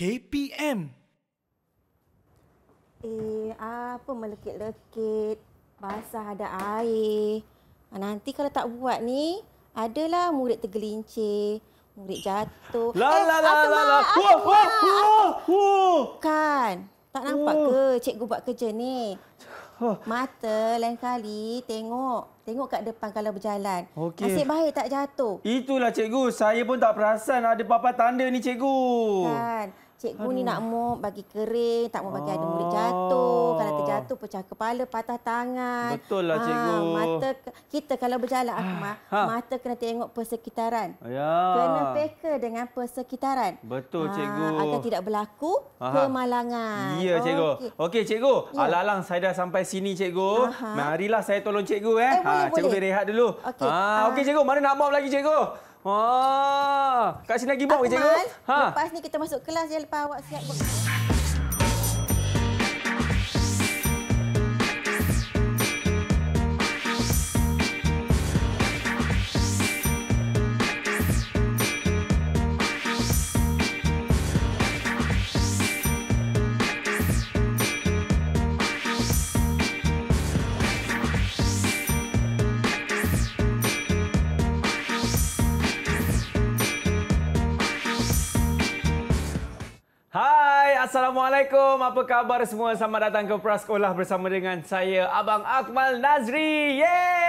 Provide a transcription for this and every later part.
KPM. Eh, apa melekit-lekit? Basah ada air. Ah, nanti kalau tak buat ni, adalah murid tergelincir. Murid jatuh. La, eh, la, la, eh, la, apa mak? Apa mak? Kan? Tak nampak ke cikgu buat kerja ni? Mata lain kali tengok. Tengok kat depan kalau berjalan. Okay. Asyik baik tak jatuh. Itulah cikgu. Saya pun tak perasan ada apa-apa tanda ni cikgu. Kan? Cikgu Aduh. ni nak mop bagi kering, tak mau bagi ada murid oh. jatuh. Kalau terjatuh pecah kepala, patah tangan. Betul lah ah, cikgu. Ha, mata kita kalau berjalan Ahmad, ha. mata kena tengok persekitaran. Ya. Kena peka dengan persekitaran. Betul ha, cikgu. Agar tidak berlaku Aha. kemalangan. Ya cikgu. Okey okay, cikgu, ya. alang-alang saya dah sampai sini cikgu. Aha. Marilah saya tolong cikgu eh. eh boleh, ha, cikgu boleh. rehat dulu. Okey ha, okay, cikgu, mana nak mop lagi cikgu? Wah, kat sini lagi bau ke cikgu? Ha. Lepas ni kita masuk kelas je lepas awak siap. Assalamualaikum. Apa khabar semua? Selamat datang ke Prasekolah bersama dengan saya, Abang Akmal Nazri. Yeay!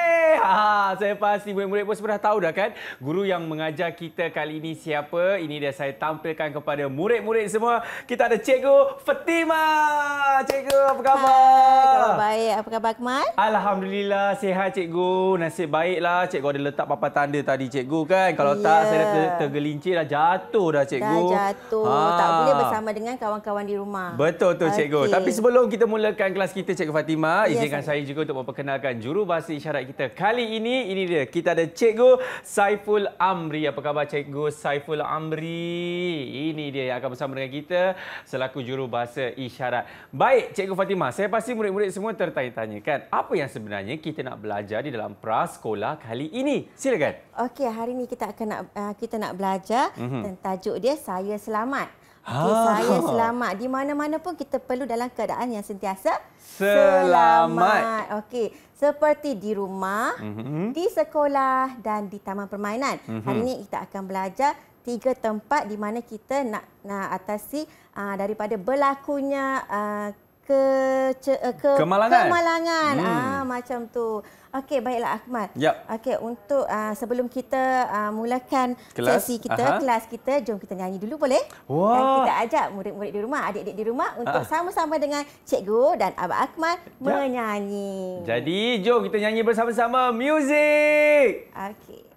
Ah, saya pasti murid-murid pun sudah tahu dah kan guru yang mengajar kita kali ini siapa. Ini dia saya tampilkan kepada murid-murid semua. Kita ada Cikgu Fatima. Cikgu, apa khabar? Hai, khabar baik. Apa khabar Akmal? Alhamdulillah, sihat Cikgu. Nasib baiklah. Cikgu ada letak papan tanda tadi Cikgu kan. Kalau yeah. tak, ya. saya dah tergelincir dah. Jatuh dah Cikgu. Dah jatuh. Ha. Tak boleh bersama dengan kawan-kawan di rumah. Betul tu Cikgu. Tapi sebelum kita mulakan kelas kita Cikgu Fatima, izinkan yes, saya juga untuk memperkenalkan jurubahasa isyarat kita kali hari ini ini dia kita ada cikgu Saiful Amri apa khabar cikgu Saiful Amri ini dia yang akan bersama dengan kita selaku juru bahasa isyarat baik cikgu Fatimah saya pasti murid-murid semua tertanya-tanya kan apa yang sebenarnya kita nak belajar di dalam prasekolah kali ini silakan okey hari ini kita akan nak, ah, kita nak belajar mm-hmm. dan tajuk dia saya selamat Okay, ah. saya selamat. Di mana-mana pun kita perlu dalam keadaan yang sentiasa selamat. selamat. Okey, seperti di rumah, mm -hmm. di sekolah dan di taman permainan. Mm -hmm. Hari ini kita akan belajar tiga tempat di mana kita nak, nak atasi uh, daripada berlakunya uh, ke, ke eh, ke kemalangan. kemalangan. Hmm. Ah, macam tu. Okey, baiklah Ahmad. Yep. Okey, untuk uh, sebelum kita uh, mulakan kelas. sesi kita, Aha. kelas kita, jom kita nyanyi dulu boleh? Wah. Dan kita ajak murid-murid di rumah, adik-adik di rumah untuk ah. sama-sama dengan cikgu dan Abah Ahmad yep. menyanyi. Jadi, jom kita nyanyi bersama-sama. Music! Okey.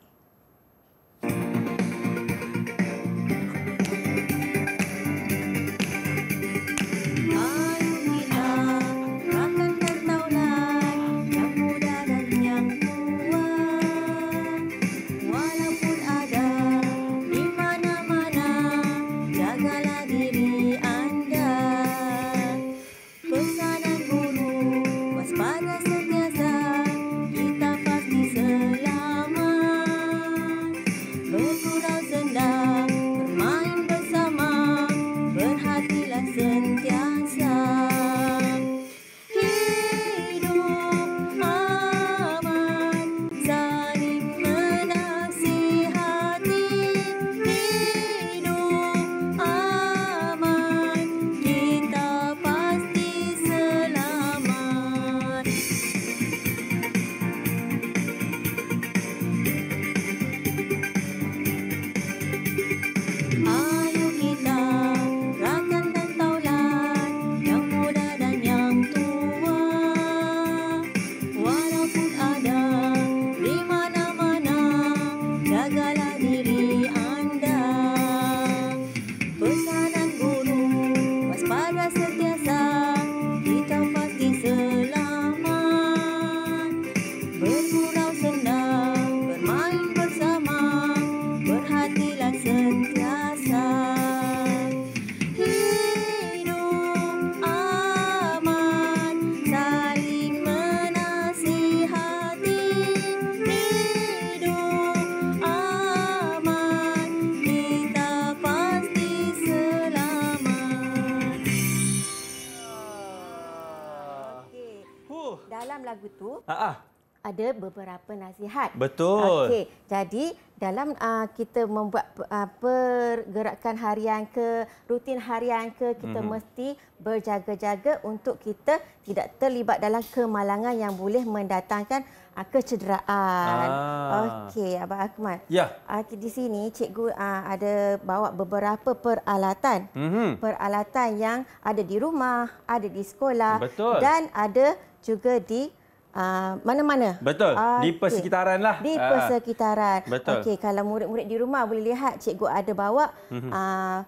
nasihat. Betul. Okey, jadi dalam uh, kita membuat uh, pergerakan harian ke rutin harian ke kita mm-hmm. mesti berjaga-jaga untuk kita tidak terlibat dalam kemalangan yang boleh mendatangkan uh, kecederaan. Ah. Okey, Abang Akmal. Ya. Yeah. Uh, di sini cikgu uh, ada bawa beberapa peralatan. Mm-hmm. Peralatan yang ada di rumah, ada di sekolah Betul. dan ada juga di Ah, mana-mana. Uh, Betul. Uh, di persekitaran okay. lah. Di ah. persekitaran. Uh, Betul. okay kalau murid-murid di rumah boleh lihat cikgu ada bawa uh,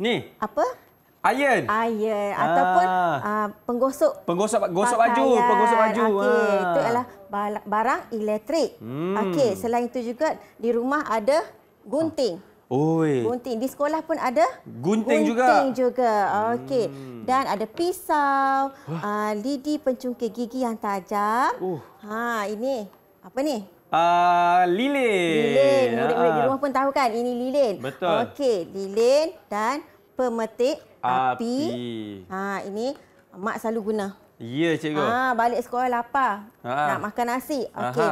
ni. Apa? Iron. Iron ataupun ah. uh, penggosok. Penggosok gosok baju, penggosok baju. Okey, itu adalah barang elektrik. Hmm. Okey, selain itu juga di rumah ada gunting. Oh. Oi. Gunting. Di sekolah pun ada? Gunting, gunting juga. Gunting juga. Okey. Hmm. Dan ada pisau, uh, lidi pencungkil gigi yang tajam. Uh. Ha, ini. Apa ni? Uh, lilin. Lilin. Ah. Murid-murid uh. di rumah pun tahu kan? Ini lilin. Betul. Okey. Lilin dan pemetik api. api. Ha, ini mak selalu guna. Ya, cikgu. Ha, balik sekolah lapar. Ha. Nak makan nasi. Okey.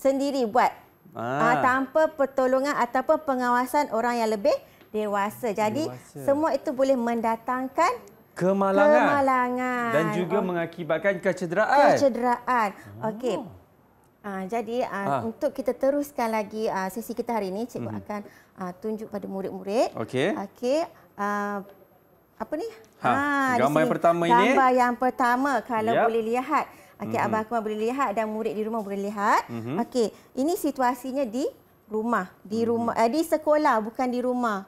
Sendiri buat. Ah. ah. tanpa pertolongan ataupun pengawasan orang yang lebih dewasa. Jadi dewasa. semua itu boleh mendatangkan kemalangan, kemalangan. dan juga oh. mengakibatkan kecederaan. Kecederaan. Oh. Okey. Oh. jadi uh, ah. untuk kita teruskan lagi uh, sesi kita hari ini, cikgu mm -hmm. akan uh, tunjuk pada murid-murid. Okey. Okey. Uh, apa ni? Ha, ha gambar yang pertama gambar ini. Gambar yang pertama kalau yep. boleh lihat. Okey, mm-hmm. Abang Akmal boleh lihat dan murid di rumah boleh lihat. Mm-hmm. Okey, ini situasinya di rumah, di mm-hmm. rumah mm-hmm. uh, di sekolah bukan di rumah.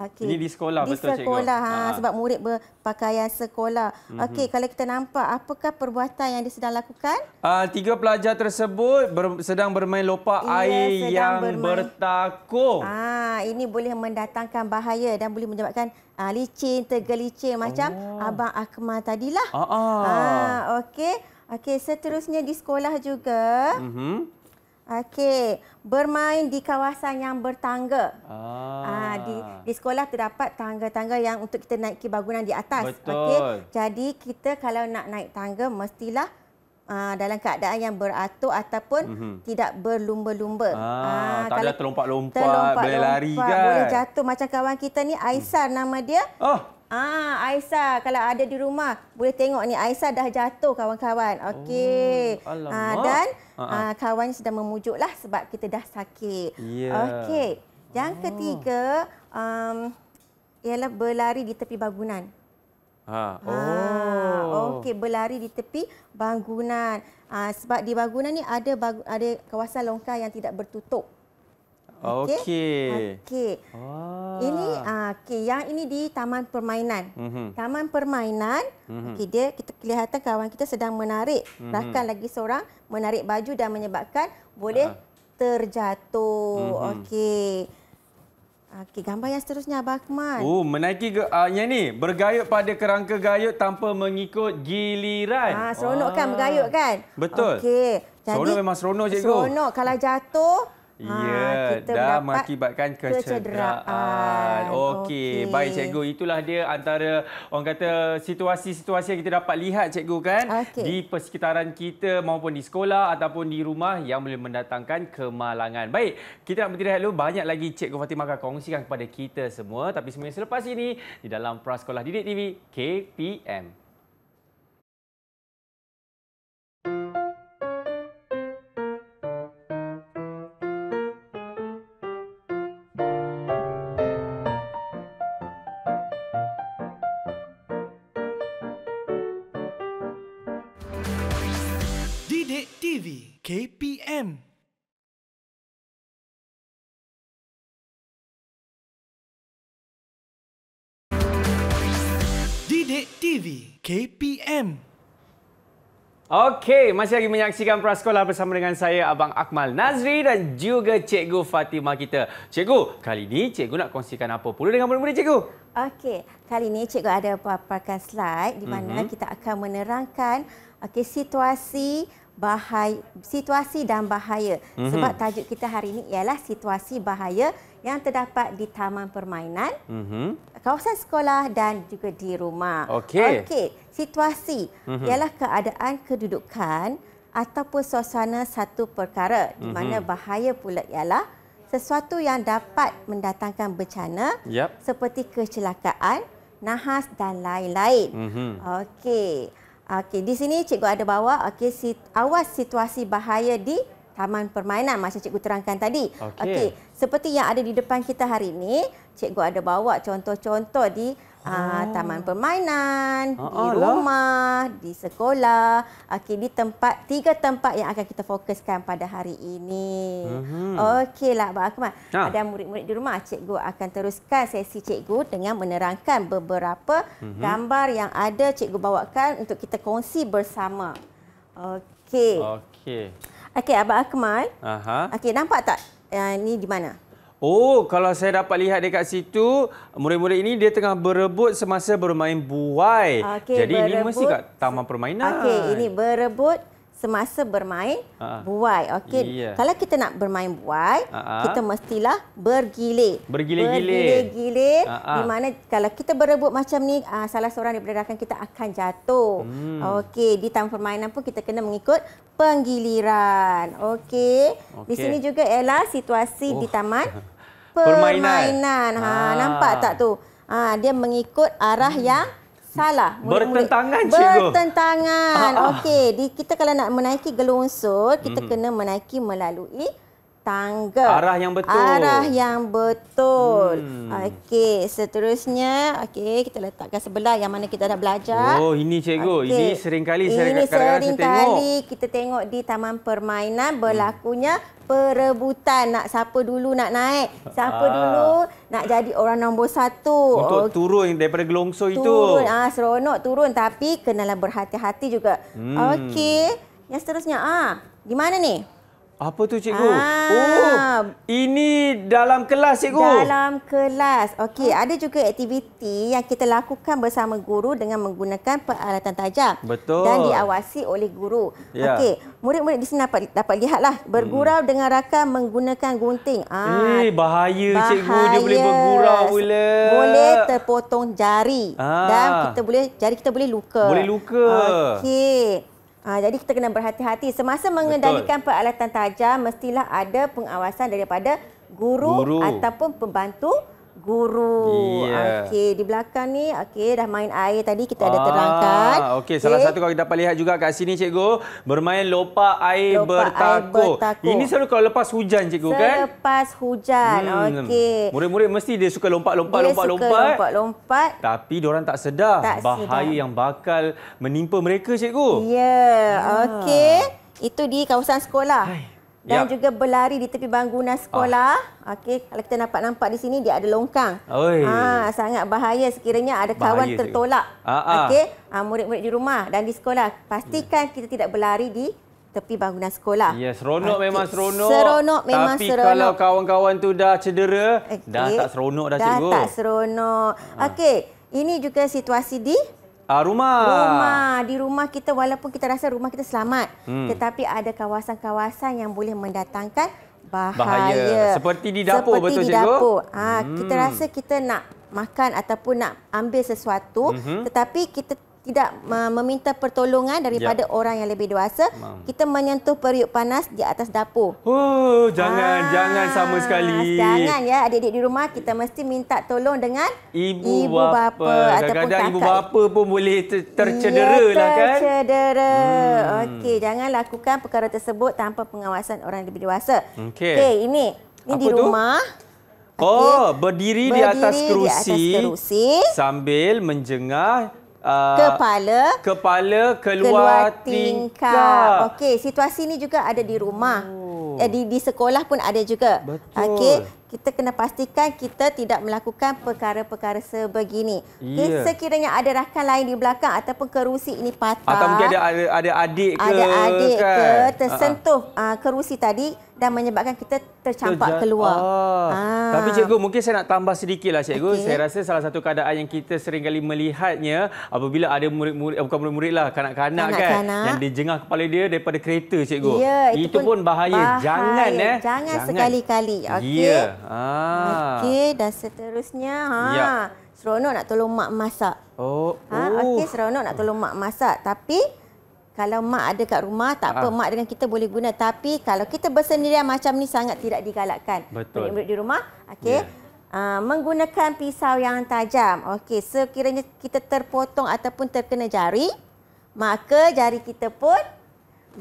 Okey. Ini di sekolah di betul sekolah, cikgu. Di sekolah ha, ha sebab murid berpakaian sekolah. Mm-hmm. Okey, kalau kita nampak apakah perbuatan yang dia sedang lakukan? Uh, tiga pelajar tersebut ber, sedang bermain lopak yeah, air yang bermain. bertakung. Ha, ah, ini boleh mendatangkan bahaya dan boleh menyebabkan uh, licin, tergelicin macam oh. abang Akmal tadilah. Ha, uh-uh. uh, okey. Okey, seterusnya di sekolah juga. Mm-hmm. Okey, bermain di kawasan yang bertangga. Ah. Ah, di, di sekolah terdapat tangga-tangga yang untuk kita naiki bangunan di atas. Okey, jadi kita kalau nak naik tangga mestilah ah, dalam keadaan yang beratur ataupun mm-hmm. tidak berlumba-lumba. Ah, Aa, ah, tak ada terlompat-lompat, terlompat-lompat, boleh lompat, lari kan. Boleh jatuh macam kawan kita ni Aisar mm. nama dia. Oh, Ah, Aisyah kalau ada di rumah boleh tengok ni Aisyah dah jatuh kawan-kawan. Okey. Oh, ah, dan ah, kawannya sedang memujuklah sebab kita dah sakit. Yeah. Okey. Yang oh. ketiga um, ialah berlari di tepi bangunan. Ha. Ah, oh. Ha. Okey, berlari di tepi bangunan. Ah, sebab di bangunan ni ada ada kawasan longkang yang tidak bertutup. Okey. Okey. Okay. Ah. Ini uh, ah, okay. yang ini di taman permainan. Mm -hmm. Taman permainan. Mm -hmm. Okey dia kita kelihatan kawan kita sedang menarik. Mm -hmm. Bahkan lagi seorang menarik baju dan menyebabkan boleh uh. terjatuh. Mm -hmm. Okey. Okey, gambar yang seterusnya Abang Akmal. Oh, menaiki ke, uh, ah, yang ni bergayut pada kerangka gayut tanpa mengikut giliran. Ah, seronok ah. kan bergayut kan? Betul. Okey. Seronok memang seronok cikgu. Seronok kalau jatuh Ha, yeah, kita dah mengakibatkan kecederaan. Okey, okay. baik cikgu, itulah dia antara orang kata situasi-situasi yang kita dapat lihat cikgu kan okay. di persekitaran kita maupun di sekolah ataupun di rumah yang boleh mendatangkan kemalangan. Baik, kita nak berehat dulu. Banyak lagi cikgu Fatimah akan kongsikan kepada kita semua tapi semuanya selepas ini di dalam prasekolah Sekolah Didik TV KPM. Okey, masih lagi menyaksikan prasekolah bersama dengan saya Abang Akmal Nazri dan juga Cikgu Fatimah kita. Cikgu, kali ini Cikgu nak kongsikan apa pula dengan murid-murid Cikgu? Okey, kali ini Cikgu ada paparkan slide di mana mm -hmm. kita akan menerangkan okay, situasi bahaya situasi dan bahaya mm-hmm. sebab tajuk kita hari ini ialah situasi bahaya yang terdapat di taman permainan mm-hmm. kawasan sekolah dan juga di rumah okey okey situasi mm-hmm. ialah keadaan kedudukan ataupun suasana satu perkara mm-hmm. di mhm. mana bahaya pula ialah sesuatu yang dapat mendatangkan bencana yep. seperti kecelakaan nahas dan lain-lain mm-hmm. okey Okey, di sini cikgu ada bawa okey si, awas situasi bahaya di taman permainan macam cikgu terangkan tadi. Okey, okay. seperti yang ada di depan kita hari ini, cikgu ada bawa contoh-contoh di Ah, oh. Taman permainan, oh, di ah, rumah, Allah. di sekolah. Okey, di tempat tiga tempat yang akan kita fokuskan pada hari ini. Mm-hmm. Okeylah, Abang Akmal. Ha. Ada murid-murid di rumah. Cikgu akan teruskan sesi cikgu dengan menerangkan beberapa mm-hmm. gambar yang ada cikgu bawakan untuk kita kongsi bersama. Okey. Okey. Okey, Abang Akmal. Aha. Okey, nampak tak ini di mana? Oh, kalau saya dapat lihat dekat situ, murid-murid ini dia tengah berebut semasa bermain buai. Okay, Jadi berebut. ini mesti kat taman permainan. Okey, ini berebut semasa bermain uh-huh. buai. Okey. Yeah. Kalau kita nak bermain buai, uh-huh. kita mestilah bergilir. Bergilir-gilir. Bergilir-gilir uh-huh. di mana kalau kita berebut macam ni, uh, salah seorang daripada rakan kita akan jatuh. Hmm. Okey, di taman permainan pun kita kena mengikut penggiliran. Okey. Okay. Di sini juga Ella situasi oh. di taman permainan. permainan. Ha, ah. nampak tak tu? Ha, dia mengikut arah hmm. yang Salah. Bertentangan, cikgu. Bertentangan. Ah, ah. Okey, kita kalau nak menaiki gelung unsur, kita mm -hmm. kena menaiki melalui tangga. Arah yang betul. Arah yang betul. Hmm. Okey, seterusnya, okey, kita letakkan sebelah yang mana kita dah belajar. Oh, ini cikgu. Okay. Ini kali saya kadang-kadang tengok. Ini sering kali kita tengok di taman permainan berlakunya perebutan nak siapa dulu nak naik. Siapa ah. dulu nak jadi orang nombor satu. Untuk okay. turun daripada gelongso turun. itu. Turun. Ah, seronok turun tapi kenalah berhati-hati juga. Hmm. Okey, yang seterusnya. ah, Di mana ni? Apa tu cikgu? Ah. Oh, ini dalam kelas cikgu. Dalam kelas. Okey, oh. ada juga aktiviti yang kita lakukan bersama guru dengan menggunakan peralatan tajam. Betul. Dan diawasi oleh guru. Ya. Okey, murid-murid di sini dapat dapat lihatlah bergurau hmm. dengan rakan menggunakan gunting. Ah. Eh, bahaya, bahaya cikgu dia boleh bergurau bila. Boleh terpotong jari. Ah. Dan kita boleh jari kita boleh luka. Boleh luka. Okey. Ha, jadi kita kena berhati-hati. Semasa mengendalikan Betul. peralatan tajam, mestilah ada pengawasan daripada guru, guru. ataupun pembantu guru. Yeah. Okey, di belakang ni okey dah main air tadi kita ah, ada terangkan. Okey, okay. salah satu kau dapat lihat juga kat sini cikgu bermain lopa air lopak bertako. air bertako. Ini selalu kalau lepas hujan cikgu Selepas kan? Selepas hujan. Hmm. Okey. Murid-murid mesti dia suka lompat-lompat lompat-lompat. Suka lompat-lompat. Tapi dia orang tak sedar tak bahaya sedar. yang bakal menimpa mereka cikgu. Ya, yeah. ah. okey. Itu di kawasan sekolah. Hai dan ya. juga berlari di tepi bangunan sekolah. Ah. Okey, kalau kita nampak-nampak di sini dia ada longkang. Ha, sangat bahaya sekiranya ada bahaya kawan tertolak. Ah, ah. Okey, ha, murid-murid di rumah dan di sekolah, pastikan ya. kita tidak berlari di tepi bangunan sekolah. Ya, seronok okay. memang seronok. Seronok memang Tapi seronok. Tapi kalau kawan-kawan tu dah cedera, okay. dah tak seronok dah, dah cikgu. Dah tak seronok. Ah. Okey, ini juga situasi di Uh, rumah. Rumah. Di rumah kita walaupun kita rasa rumah kita selamat. Hmm. Tetapi ada kawasan-kawasan yang boleh mendatangkan bahaya. bahaya. Seperti di dapur Seperti betul, di Cikgu? Dapur. Ha, hmm. Kita rasa kita nak makan ataupun nak ambil sesuatu. Hmm. Tetapi kita tidak meminta pertolongan daripada ya. orang yang lebih dewasa, Mam. kita menyentuh periuk panas di atas dapur. Oh, jangan, Aa, ah, jangan sama sekali. Jangan ya, adik-adik di rumah, kita mesti minta tolong dengan ibu, ibu bapa. bapa Kadang-kadang ibu bapa pun boleh ter tercedera ya, lah kan. Tercedera. Hmm. Okey, jangan lakukan perkara tersebut tanpa pengawasan orang yang lebih dewasa. Okey, okay, ini, ini Apa di rumah. Tu? Oh, berdiri, berdiri di, atas di atas kerusi sambil menjengah Ah, kepala kepala keluar, keluar tingkap. tingkap. Okey, situasi ini juga ada di rumah. Oh. Eh, di di sekolah pun ada juga. Okey, kita kena pastikan kita tidak melakukan perkara-perkara sebegini. Yeah. Okay, ya. sekiranya ada rakan lain di belakang ataupun kerusi ini patah. Atau mungkin ada, ada, ada adik ke. Ada adik kan? ke ha, ha. tersentuh uh-huh. kerusi tadi dan menyebabkan kita tercampak Terja- keluar. Ah. Ah. Tapi cikgu mungkin saya nak tambah sedikitlah cikgu. Okay. Saya rasa salah satu keadaan yang kita sering kali melihatnya apabila ada murid-murid eh, bukan murid-murid lah kanak-kanak, kan kanak. yang dijengah kepala dia daripada kereta cikgu. Yeah, itu, itu pun bahaya. bahaya. Jangan eh. Jangan, Jangan. sekali-kali. Okey. Yeah. Ah. Okey, dan seterusnya ha. Ya. Seronok nak tolong mak masak. Oh. Ha, oh. okey seronok nak tolong mak masak tapi kalau mak ada kat rumah tak apa ah. mak dengan kita boleh guna tapi kalau kita bersendirian macam ni sangat tidak digalakkan. Betul. Di rumah okey. Ya. Uh, menggunakan pisau yang tajam. Okay, sekiranya kita terpotong ataupun terkena jari maka jari kita pun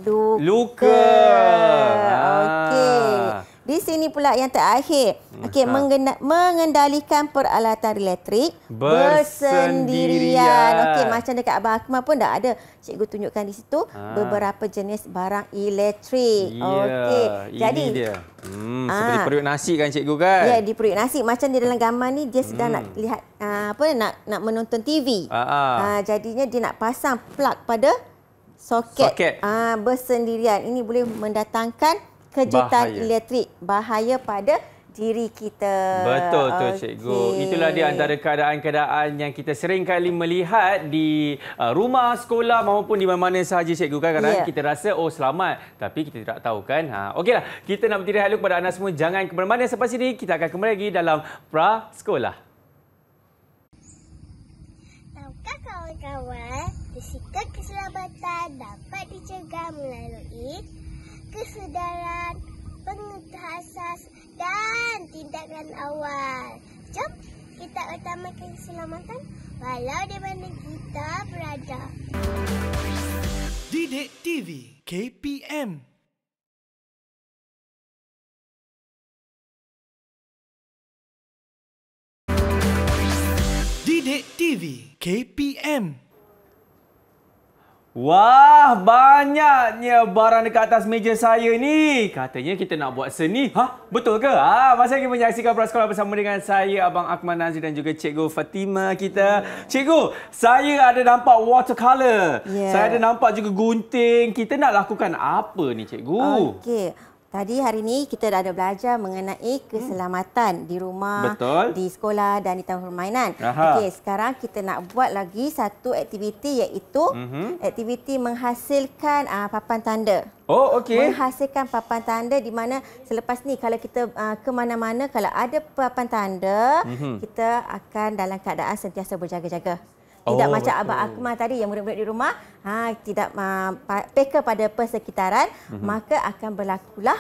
luka. Luka. Okey. Di sini pula yang terakhir. Hmm, Okey, ha. mengendalikan peralatan elektrik bersendirian. bersendirian. Okey, macam dekat abang Akmal pun dah ada. Cikgu tunjukkan di situ ha. beberapa jenis barang elektrik. Yeah. Okey. Jadi dia. Hmm, seperti ha. Ah. periuk nasi kan cikgu kan? Ya, yeah, di periuk nasi macam di dalam gambar ni dia sedang hmm. nak lihat ah, apa nak nak menonton TV. Ha. Ah, ha. jadinya dia nak pasang plug pada soket, soket. bersendirian. Ini boleh mendatangkan kejutan bahaya. elektrik bahaya pada diri kita. Betul tu okay. cikgu. Itulah di antara keadaan-keadaan yang kita sering kali melihat di uh, rumah, sekolah maupun di mana-mana sahaja cikgu kan. Kadang-kadang yeah. kita rasa oh selamat tapi kita tidak tahu kan. Ha, Okeylah kita nak berterima kasih kepada anda semua. Jangan ke mana-mana selepas ini. Kita akan kembali lagi dalam Pra Sekolah. Tahukah kawan-kawan risiko keselamatan dapat dicegah melalui kesedaran, pengetahuan dan tindakan awal. Jom kita utamakan keselamatan walau di mana kita berada. Dide TV KPM Dide TV KPM Wah, banyaknya barang dekat atas meja saya ni. Katanya kita nak buat seni. Ha? Betul ke? Ha, masa lagi menyaksikan Pro Sekolah bersama dengan saya, Abang Akmal Nazri dan juga Cikgu Fatima kita. Cikgu, saya ada nampak watercolour, Yeah. Saya ada nampak juga gunting. Kita nak lakukan apa ni, Cikgu? Okey. Tadi hari ini kita dah ada belajar mengenai keselamatan hmm. di rumah, Betul. di sekolah dan di tempat permainan. Okey, sekarang kita nak buat lagi satu aktiviti iaitu mm-hmm. aktiviti menghasilkan uh, papan tanda. Oh, okey. Menghasilkan papan tanda di mana selepas ni kalau kita uh, ke mana-mana kalau ada papan tanda, mm-hmm. kita akan dalam keadaan sentiasa berjaga-jaga. Tidak oh, macam betul. Abang Akmal tadi yang murid-murid di rumah ha, tidak uh, peka pada persekitaran, mm-hmm. maka akan berlakulah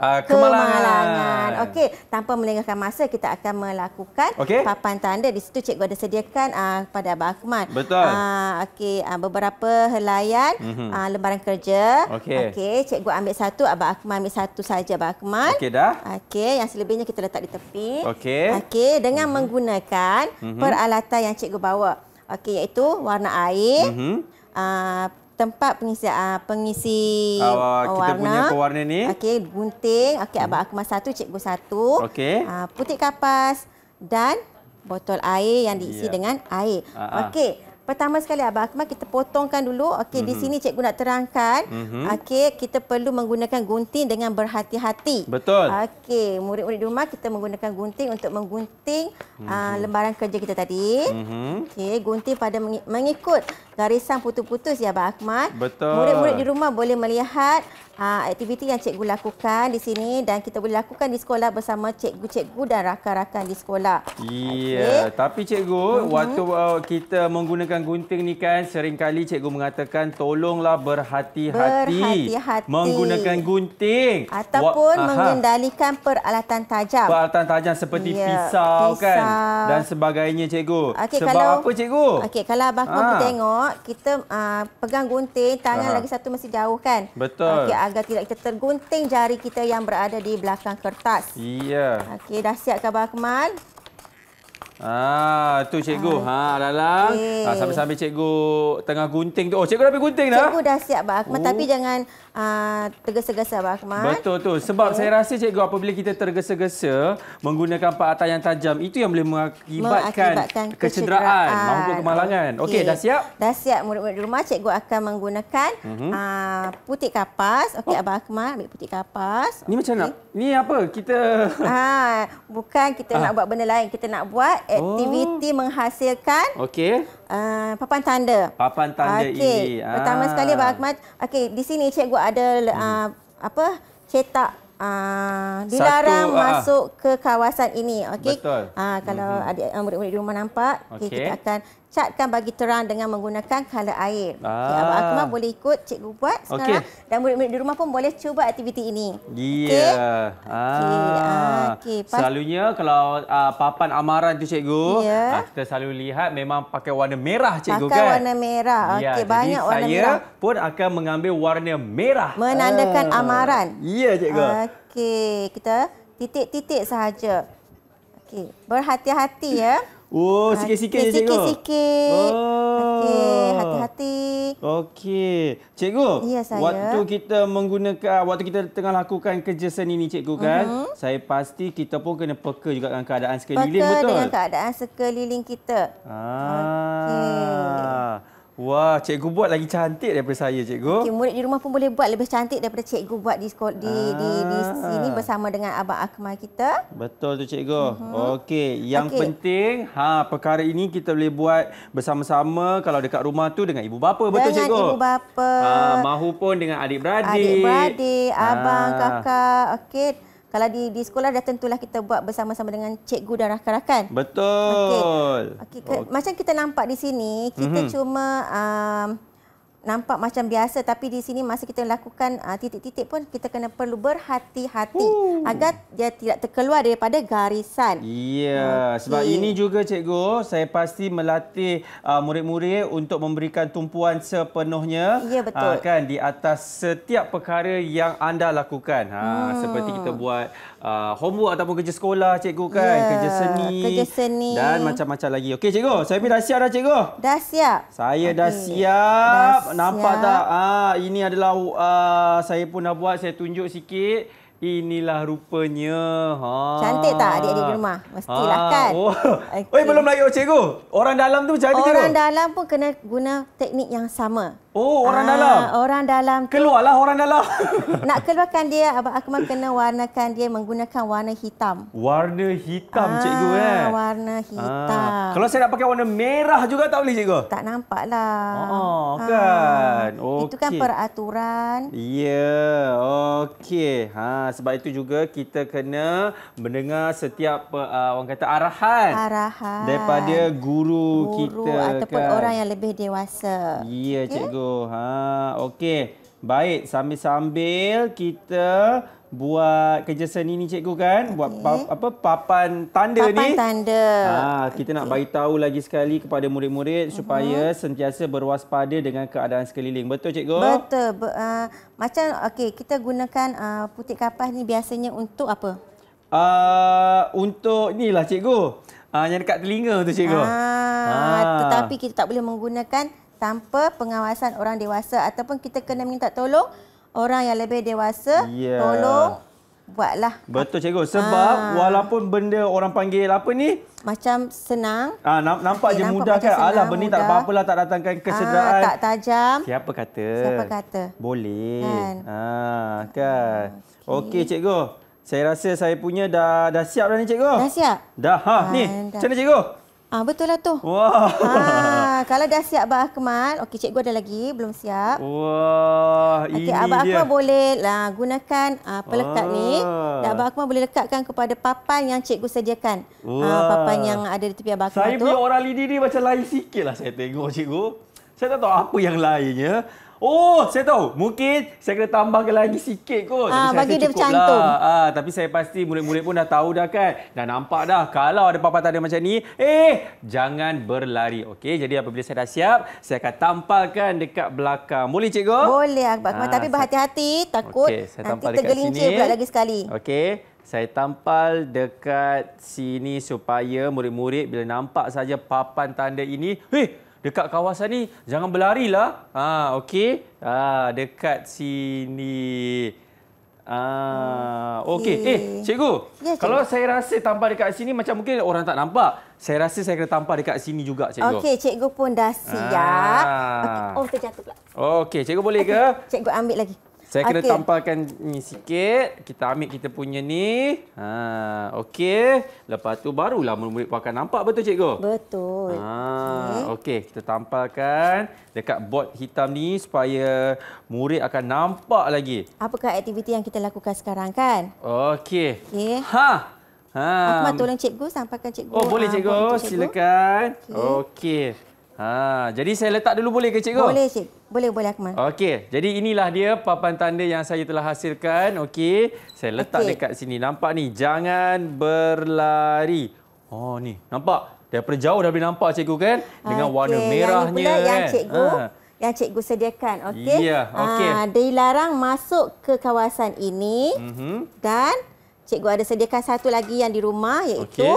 uh, kemalangan. kemalangan. Okey, tanpa melengahkan masa, kita akan melakukan okay. papan tanda. Di situ cikgu ada sediakan uh, kepada Abang Akmal. Betul. Uh, Okey, uh, beberapa helayan mm-hmm. uh, lembaran kerja. Okey, okay, cikgu ambil satu, Abang Akmal ambil satu saja Abang Akmal. Okey dah. Okey, yang selebihnya kita letak di tepi. Okey. Okey, dengan mm-hmm. menggunakan mm-hmm. peralatan yang cikgu bawa. Okey iaitu warna air. Mm -hmm. uh, tempat pengisi uh, pengisi uh, kita warna. punya pewarna ni okey gunting okey abang aku masak satu cikgu satu okay. uh, putih kapas dan botol air yang diisi yeah. dengan air uh -huh. okey Pertama sekali Abang Akmal kita potongkan dulu. Okey mm -hmm. di mhm. sini cikgu nak terangkan. Mm -hmm. Okey kita perlu menggunakan gunting dengan berhati-hati. Betul. Okey murid-murid di rumah kita menggunakan gunting untuk menggunting mm -hmm. uh, lembaran kerja kita tadi. Mm -hmm. Okey gunting pada mengikut garisan putus-putus ya Abang Akmal. Betul. Murid-murid di rumah boleh melihat uh, aktiviti yang cikgu lakukan di sini dan kita boleh lakukan di sekolah bersama cikgu-cikgu dan rakan-rakan di sekolah. Iya okay. tapi cikgu mm -hmm. waktu uh, kita menggunakan menggunakan gunting ni kan sering kali cikgu mengatakan tolonglah berhati-hati berhati menggunakan gunting ataupun Wa mengendalikan peralatan tajam. Peralatan tajam seperti ya, pisau, kan, pisau kan dan sebagainya cikgu. Okay, Sebab kalau, apa cikgu? Okey kalau abang kau ah. tengok kita uh, pegang gunting tangan aha. lagi satu mesti jauh kan. Betul. Okey agar tidak kita tergunting jari kita yang berada di belakang kertas. Iya. Okey dah siap ke abang Kemal. Ah tu cikgu. Ah. Ha dalam. Okay. Ah sampai ah, sambil cikgu tengah gunting tu. Oh cikgu dah habis gunting dah. Cikgu dah siap Pak Akmal oh. tapi jangan ah tergesa-gesa Pak Akmal. Betul tu. Sebab okay. saya rasa cikgu apabila kita tergesa-gesa menggunakan peralatan yang tajam itu yang boleh mengakibatkan, mengakibatkan kecederaan, kecederaan. mahupun kemalangan. Okey okay, dah siap? Dah siap murid-murid rumah cikgu akan menggunakan uh mhm. -huh. uh, ah, putih kapas. Okey oh. Abang Akmal ambil putih kapas. Ni okay. macam nak ni apa? Kita Ah bukan kita ah. nak buat benda lain. Kita nak buat aktiviti oh. menghasilkan okey uh, papan tanda papan tanda okay. ini okey pertama ah. sekali bahagian okey di sini cikgu ada hmm. uh, hmm. apa cetak Uh, dilarang Satu, ah, ah. masuk uh, ke kawasan ini okey uh, kalau adik-adik hmm, hmm. uh, murid-murid di rumah nampak okay. Okay, kita akan catkan bagi terang dengan menggunakan kala air. Ah. Okay, Abang Akmal boleh ikut cikgu buat sekarang. Dan murid-murid di rumah pun boleh cuba aktiviti ini. Ya. Yeah. Okay. Ah. Okay. Ah, okay. Selalunya kalau uh, papan amaran tu cikgu, yeah. Ya. uh, kita selalu lihat memang pakai warna merah cikgu pakai kan? Pakai warna merah. Ya, okay, yeah. Banyak Jadi warna saya merah. saya pun akan mengambil warna merah. Menandakan ah. amaran. Ya yeah, cikgu. Okey. Kita titik-titik sahaja. Okey. Berhati-hati ya. Oh, ah, sikit-sikit eh, je cikgu. Sikit-sikit. Oh. Okey, hati-hati. Okey. Cikgu, ya, saya. waktu kita menggunakan waktu kita tengah lakukan kerja seni ni cikgu kan, uh mhm. -huh. saya pasti kita pun kena peka juga dengan keadaan sekeliling peka betul. Peka dengan keadaan sekeliling kita. Ah. Okey. Wah, cikgu buat lagi cantik daripada saya, cikgu. Okay, murid di rumah pun boleh buat lebih cantik daripada cikgu buat di di, di di di ah. sini bersama dengan abang Akmal kita. Betul tu, cikgu. Uh mhm. -huh. Okey, yang okay. penting ha perkara ini kita boleh buat bersama-sama kalau dekat rumah tu dengan ibu bapa, betul dengan cikgu? Dengan ibu bapa. Ha, mahu pun dengan adik-beradik. Adik-beradik, ah. abang, kakak. Okey kalau di di sekolah dah tentulah kita buat bersama-sama dengan cikgu dan rakan-rakan. Betul. Okey. Okay. Okay. Okay. Macam kita nampak di sini, kita mm -hmm. cuma uh, nampak macam biasa tapi di sini masa kita lakukan ah, titik-titik uh, pun kita kena perlu berhati-hati hmm. agar dia tidak terkeluar daripada garisan. Iya, ah, okay. sebab ini juga cikgu saya pasti melatih ah, murid-murid uh, untuk memberikan tumpuan sepenuhnya ya, betul. Uh, kan di atas setiap perkara yang anda lakukan. Ha hmm. seperti kita buat uh, homework ataupun kerja sekolah cikgu kan yeah, kerja seni kerja seni dan macam-macam lagi okey cikgu saya pun dah siap dah cikgu dah siap saya okay. dah siap dah nampak tak ah ini adalah uh, saya pun dah buat saya tunjuk sikit Inilah rupanya. Ha. Cantik tak adik-adik di rumah? Mestilah ha. kan. Oh. Okay. Oi, belum lagi cikgu. Orang dalam tu macam mana Orang cikgu? Orang dalam pun kena guna teknik yang sama. Oh, orang Aa, ah, dalam. Orang dalam. Keluarlah orang dalam. Nak keluarkan dia, Abang Akmal kena warnakan dia menggunakan warna hitam. Warna hitam, Aa, ah, cikgu. Eh? Warna ah. hitam. Aa. Kalau saya nak pakai warna merah juga tak boleh, cikgu? Tak nampaklah. Oh, kan? Okay. Itu kan peraturan. Ya, yeah. okey. Ha, sebab itu juga kita kena mendengar setiap uh, orang kata arahan. Arahan. Daripada guru, guru kita. Guru ataupun kan? orang yang lebih dewasa. Ya, yeah, okay? Cikgu. Ha, okey. Baik, sambil-sambil kita buat kerja seni ni cikgu kan, okay. buat pa apa papan tanda papan ni. Papan tanda. Ha, kita okay. nak bagi tahu lagi sekali kepada murid-murid uh mhm. -huh. supaya sentiasa berwaspada dengan keadaan sekeliling. Betul cikgu? Betul. Be uh, macam okey, kita gunakan uh, putih kapas ni biasanya untuk apa? Uh, untuk inilah cikgu. Uh, yang dekat telinga tu cikgu. Ah, ah. tetapi kita tak boleh menggunakan tanpa pengawasan orang dewasa ataupun kita kena minta tolong orang yang lebih dewasa yeah. tolong buatlah. Betul cikgu sebab ha. walaupun benda orang panggil apa ni macam senang. Ah ha, nampak okay, je nampak mudah kan. Alah benda tak apa lah tak datangkan ah, kesedaran Ha, tak tajam. Siapa kata? Siapa kata? Boleh. Ha, kan. Ah, kan? Okey okay, cikgu. Saya rasa saya punya dah dah siap dah ni cikgu. Dah siap. Dah ha, ha ni. Macam mana cikgu? Ah ha, betul lah tu. Wah. Ha, kalau dah siap Abah Akmal, okey cikgu ada lagi belum siap. Wah, okay, ini Abah dia. Akmal boleh lah gunakan uh, pelekat ah. ni. Dan Abah Akmal boleh lekatkan kepada papan yang cikgu sediakan. Ah uh, papan yang ada di tepi Abah Akmal saya tu. Saya punya orang lidi ni macam lain sikitlah saya tengok cikgu. Saya tak tahu apa yang lainnya. Oh, saya tahu. Mungkin saya kena tambahkan lagi sikit kot. Ah, bagi dia bercantum. Lah. Ah, tapi saya pasti murid-murid pun dah tahu dah kan. Dah nampak dah. Kalau ada papan tanda macam ni, eh, jangan berlari. Okey, jadi apabila saya dah siap, saya akan tampalkan dekat belakang. Boleh, cikgu? Boleh, Akbar. Ah, tapi berhati-hati. Takut okay, saya nanti tergelincir pula lagi sekali. Okey. Saya tampal dekat sini supaya murid-murid bila nampak saja papan tanda ini, hei, eh, dekat kawasan ni jangan berlarilah. Ha okey. Ha dekat sini. Ah, okey. Okay. Eh, cikgu. Ya, cikgu. Kalau saya rasa tampar dekat sini macam mungkin orang tak nampak. Saya rasa saya kena tampar dekat sini juga, cikgu. Okey, cikgu pun dah siap. Ah. Okay. Oh, terjatuh pula. Okey, cikgu boleh okay. ke? Cikgu ambil lagi. Saya kena okay. tampalkan ni sikit. Kita ambil kita punya ni. Ha, okey. Lepas tu barulah murid-murid pun akan nampak betul cikgu? Betul. Ha, okey, okay. kita tampalkan dekat bot hitam ni supaya murid akan nampak lagi. Apakah aktiviti yang kita lakukan sekarang kan? Okey. Okey. Ha. Ha. Aku nak tolong cikgu sampaikan cikgu. Oh, boleh ah, cikgu. Ha, cikgu. Silakan. Okey. Okay. Ha, jadi saya letak dulu boleh ke cikgu? Boleh cik. Boleh boleh Akmal. Okey, jadi inilah dia papan tanda yang saya telah hasilkan. Okey, saya letak okay. dekat sini. Nampak ni, jangan berlari. Oh ni, nampak. Dah perjauh, dah boleh nampak cikgu kan dengan okay. warna merahnya yang pula Yang ha. cikgu. Ha. Yang cikgu sediakan, okey? Ya, yeah, okey. Dilarang masuk ke kawasan ini. Mm -hmm. Dan cikgu ada sediakan satu lagi yang di rumah iaitu okay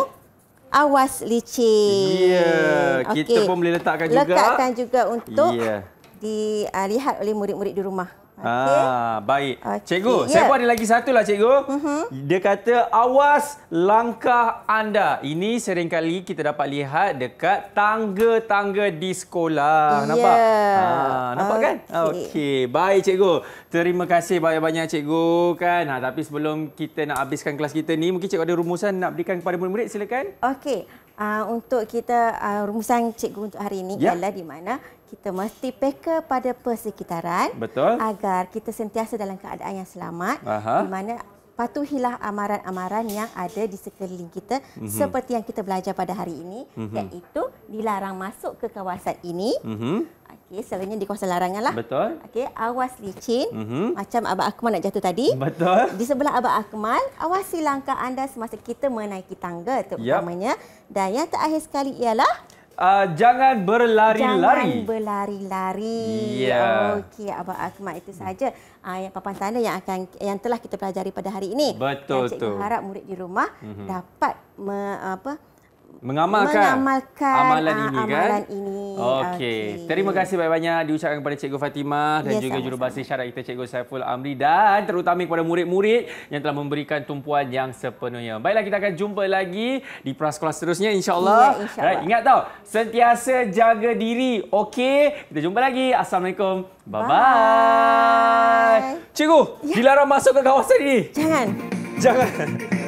awas licin. Ya, yeah, kita pun boleh letakkan juga. Letakkan juga untuk yeah. dilihat uh, oleh murid-murid di rumah. Okay. Ah, baik. Okay. Cikgu, yeah. saya pun ada lagi satu lah cikgu. Uh mhm. -huh. Dia kata, awas langkah anda. Ini seringkali kita dapat lihat dekat tangga-tangga di sekolah. Yeah. Nampak? Ah, nampak okay. kan? Okey. Baik cikgu. Terima kasih banyak-banyak cikgu. kan. Ha, tapi sebelum kita nak habiskan kelas kita ni, mungkin cikgu ada rumusan nak berikan kepada murid-murid. Silakan. Okey. Uh, untuk kita uh, rumusan cikgu untuk hari ini yeah. ialah di mana kita mesti peka pada persekitaran Betul. agar kita sentiasa dalam keadaan yang selamat Aha. di mana patuhilah amaran-amaran yang ada di sekeliling kita mm-hmm. seperti yang kita belajar pada hari ini mm-hmm. iaitu dilarang masuk ke kawasan ini mm-hmm. okey selainnya di kawasan larangan lah betul okey awas licin mm-hmm. macam abah akmal nak jatuh tadi betul di sebelah abah akmal awasi langkah anda semasa kita menaiki tangga terutamanya yep. dan yang terakhir sekali ialah Uh, jangan berlari-lari. Jangan berlari-lari. Yeah. Okey, Abang Akmat itu saja. Uh, yang papan tanda yang akan yang telah kita pelajari pada hari ini. Betul tu. Harap murid di rumah mm -hmm. dapat me, apa? mengamalkan, mengamalkan amalan, uh, ini, kan? amalan kan? ini. Okey. Okay. Terima kasih banyak-banyak diucapkan kepada Cikgu Fatimah dan yes, ya, juga jurubahasa isyarat kita Cikgu Saiful Amri dan terutama kepada murid-murid yang telah memberikan tumpuan yang sepenuhnya. Baiklah kita akan jumpa lagi di prasekolah seterusnya insyaallah. Ya, insya right. Ingat tau, sentiasa jaga diri. Okey, kita jumpa lagi. Assalamualaikum. Bye bye. Cikgu, ya. dilarang masuk ke kawasan ini. Jangan. Jangan.